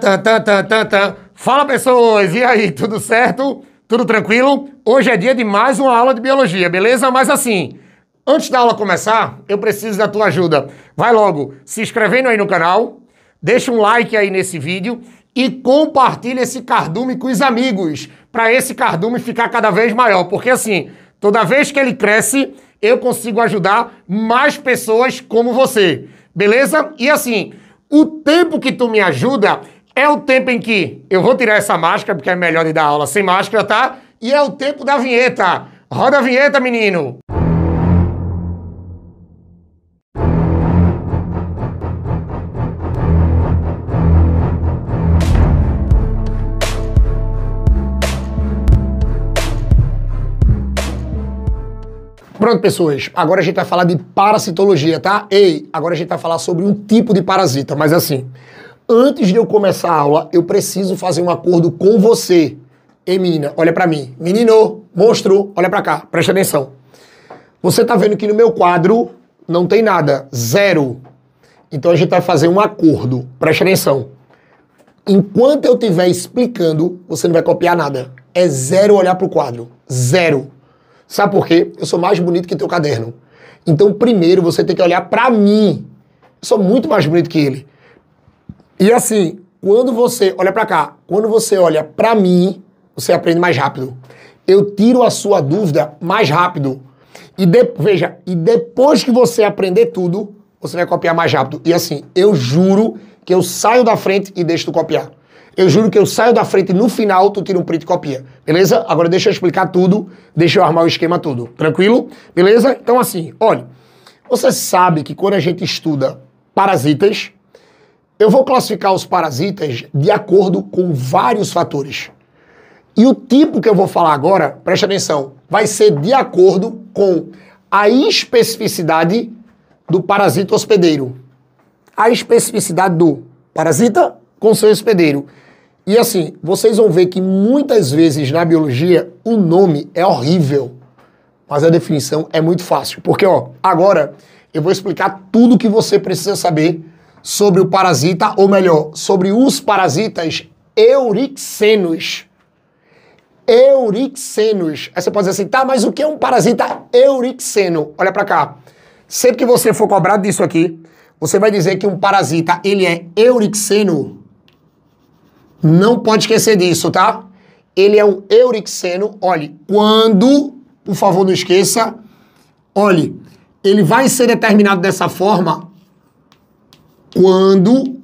Tá, tá, tá, tá, tá, Fala pessoas, e aí, tudo certo? Tudo tranquilo? Hoje é dia de mais uma aula de biologia, beleza? Mas assim, antes da aula começar, eu preciso da tua ajuda. Vai logo se inscrevendo aí no canal, deixa um like aí nesse vídeo e compartilha esse cardume com os amigos, para esse cardume ficar cada vez maior, porque assim, toda vez que ele cresce, eu consigo ajudar mais pessoas como você, beleza? E assim, o tempo que tu me ajuda é o tempo em que eu vou tirar essa máscara, porque é melhor de dar aula sem máscara, tá? E é o tempo da vinheta. Roda a vinheta, menino! Pronto, pessoas, agora a gente vai falar de parasitologia, tá? Ei, agora a gente vai falar sobre um tipo de parasita, mas assim, antes de eu começar a aula, eu preciso fazer um acordo com você. Ei, menina, olha para mim. Menino, monstro, olha para cá, presta atenção. Você tá vendo que no meu quadro não tem nada, zero. Então a gente vai fazer um acordo, presta atenção. Enquanto eu estiver explicando, você não vai copiar nada. É zero olhar pro quadro, zero. Sabe por quê? Eu sou mais bonito que teu caderno. Então primeiro você tem que olhar para mim. Eu sou muito mais bonito que ele. E assim, quando você olha para cá, quando você olha para mim, você aprende mais rápido. Eu tiro a sua dúvida mais rápido. E de, veja, e depois que você aprender tudo, você vai copiar mais rápido. E assim, eu juro que eu saio da frente e deixo tu copiar. Eu juro que eu saio da frente e no final tu tira um print e copia. Beleza? Agora deixa eu explicar tudo, deixa eu armar o esquema tudo. Tranquilo? Beleza? Então assim, olha, você sabe que quando a gente estuda parasitas, eu vou classificar os parasitas de acordo com vários fatores. E o tipo que eu vou falar agora, preste atenção, vai ser de acordo com a especificidade do parasita hospedeiro. A especificidade do parasita com seu hospedeiro. E assim, vocês vão ver que muitas vezes na biologia o nome é horrível, mas a definição é muito fácil. Porque, ó, agora eu vou explicar tudo que você precisa saber sobre o parasita, ou melhor, sobre os parasitas eurixenos. Eurixenos. Aí você pode dizer assim, tá, mas o que é um parasita eurixeno? Olha para cá. Sempre que você for cobrado disso aqui, você vai dizer que um parasita, ele é eurixeno. Não pode esquecer disso, tá? Ele é um eurixeno. Olhe, quando, por favor, não esqueça, olhe, ele vai ser determinado dessa forma quando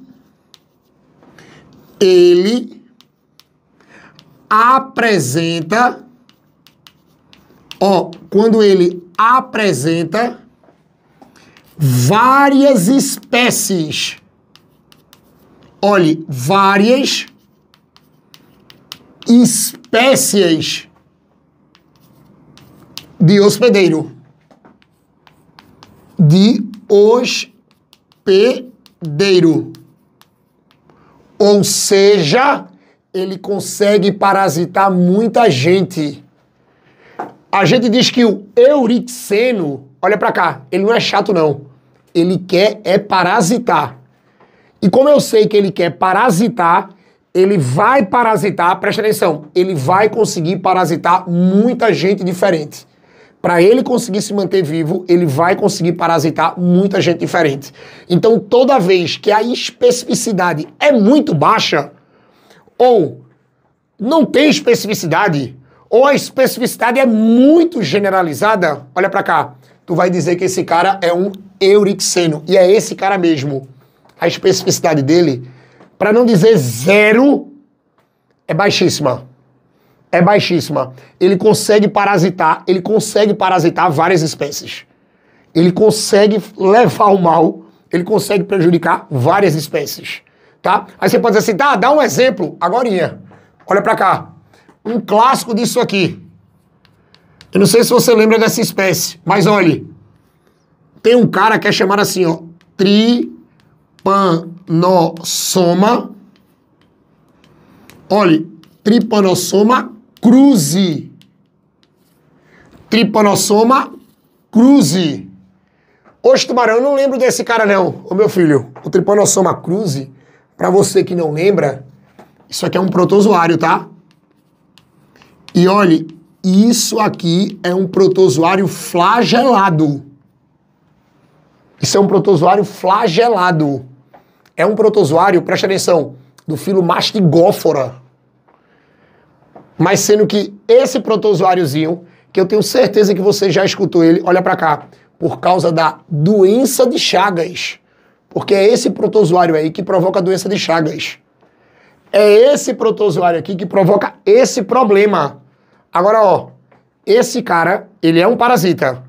ele apresenta, ó, quando ele apresenta várias espécies. Olhe, várias espécies de hospedeiro. De hospedeiro deiro. Ou seja, ele consegue parasitar muita gente. A gente diz que o eurixeno, olha para cá, ele não é chato não. Ele quer é parasitar. E como eu sei que ele quer parasitar, ele vai parasitar, presta atenção, ele vai conseguir parasitar muita gente diferente para ele conseguir se manter vivo, ele vai conseguir parasitar muita gente diferente. Então, toda vez que a especificidade é muito baixa, ou não tem especificidade, ou a especificidade é muito generalizada, olha para cá, tu vai dizer que esse cara é um eurixeno. E é esse cara mesmo. A especificidade dele, para não dizer zero, é baixíssima é baixíssima. Ele consegue parasitar, ele consegue parasitar várias espécies. Ele consegue levar o mal, ele consegue prejudicar várias espécies, tá? Aí você pode dizer assim, tá, dá um exemplo agorinha. Olha para cá. Um clássico disso aqui. Eu não sei se você lembra dessa espécie, mas olhe. Tem um cara que é chamado assim, ó, tripanossoma. Olhe, tripanossoma Cruze Tripanossoma Cruze Hoje, Tubarão, eu não lembro desse cara não, ô meu filho. O Tripanossoma Cruze para você que não lembra, isso aqui é um protozoário, tá? E olhe, isso aqui é um protozoário flagelado. Isso é um protozoário flagelado. É um protozoário, presta atenção, do filo mastigófora. Mas sendo que esse protozoáriozinho, que eu tenho certeza que você já escutou ele, olha para cá, por causa da doença de Chagas. Porque é esse protozoário aí que provoca a doença de Chagas. É esse protozoário aqui que provoca esse problema. Agora, ó, esse cara, ele é um parasita.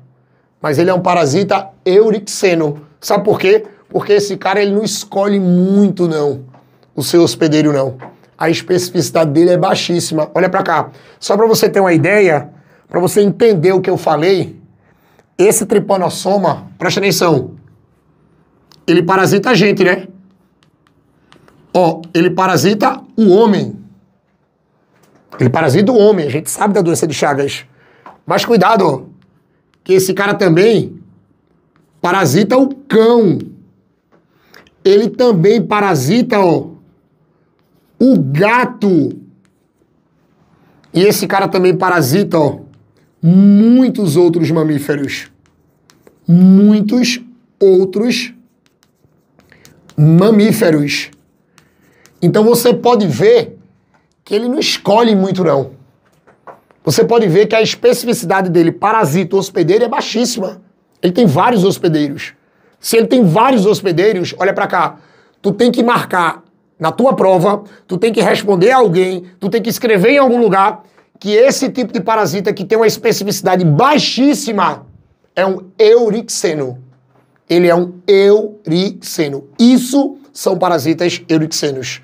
Mas ele é um parasita eurixeno. Sabe por quê? Porque esse cara, ele não escolhe muito, não, o seu hospedeiro, não a especificidade dele é baixíssima. Olha para cá. Só para você ter uma ideia, para você entender o que eu falei, esse tripanossoma, presta atenção, ele parasita a gente, né? Ó, ele parasita o homem. Ele parasita o homem, a gente sabe da doença de Chagas. Mas cuidado, ó, que esse cara também parasita o cão. Ele também parasita ó, o gato. E esse cara também parasita, ó, muitos outros mamíferos. Muitos outros mamíferos. Então você pode ver que ele não escolhe muito não. Você pode ver que a especificidade dele, parasita, hospedeiro, é baixíssima. Ele tem vários hospedeiros. Se ele tem vários hospedeiros, olha para cá, tu tem que marcar na tua prova, tu tem que responder a alguém, tu tem que escrever em algum lugar que esse tipo de parasita que tem uma especificidade baixíssima é um eurixeno. Ele é um eurixeno. Isso são parasitas eurixenos.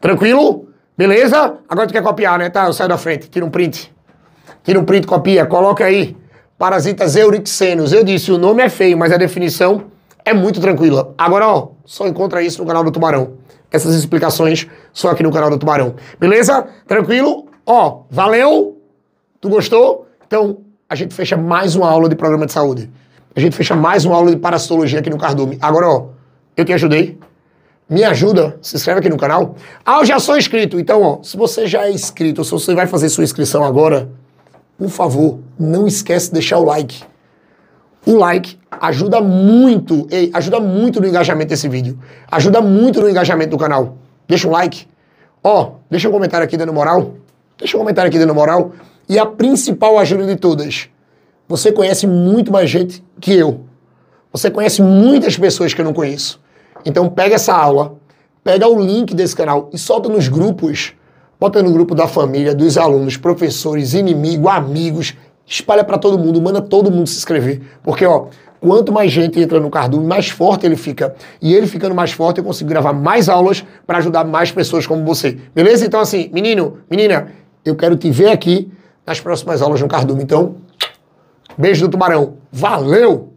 Tranquilo? Beleza? Agora tu quer copiar, né? Tá, eu saio da frente. Tira um print. Tira um print, copia. Coloca aí. Parasitas eurixenos. Eu disse, o nome é feio, mas a definição é muito tranquila. Agora, ó, só encontra isso no canal do Tubarão essas explicações só aqui no canal do Tubarão. Beleza? Tranquilo? Ó, valeu! Tu gostou? Então, a gente fecha mais uma aula de programa de saúde. A gente fecha mais uma aula de parasitologia aqui no Cardume. Agora, ó, eu te ajudei. Me ajuda, se inscreve aqui no canal. Ah, eu já sou inscrito. Então, ó, se você já é inscrito, ou se você vai fazer sua inscrição agora, por favor, não esquece de deixar o like. O like ajuda muito, ei, ajuda muito no engajamento desse vídeo. Ajuda muito no engajamento do canal. Deixa um like. Ó, oh, deixa um comentário aqui dando moral. Deixa um comentário aqui dando moral. E a principal ajuda de todas. Você conhece muito mais gente que eu. Você conhece muitas pessoas que eu não conheço. Então pega essa aula, pega o link desse canal e solta nos grupos. Bota no grupo da família, dos alunos, professores, inimigo, amigos, espalha para todo mundo, manda todo mundo se inscrever, porque ó, quanto mais gente entra no cardume, mais forte ele fica. E ele ficando mais forte, eu consigo gravar mais aulas para ajudar mais pessoas como você. Beleza? Então assim, menino, menina, eu quero te ver aqui nas próximas aulas no cardume. Então, beijo do tubarão. Valeu!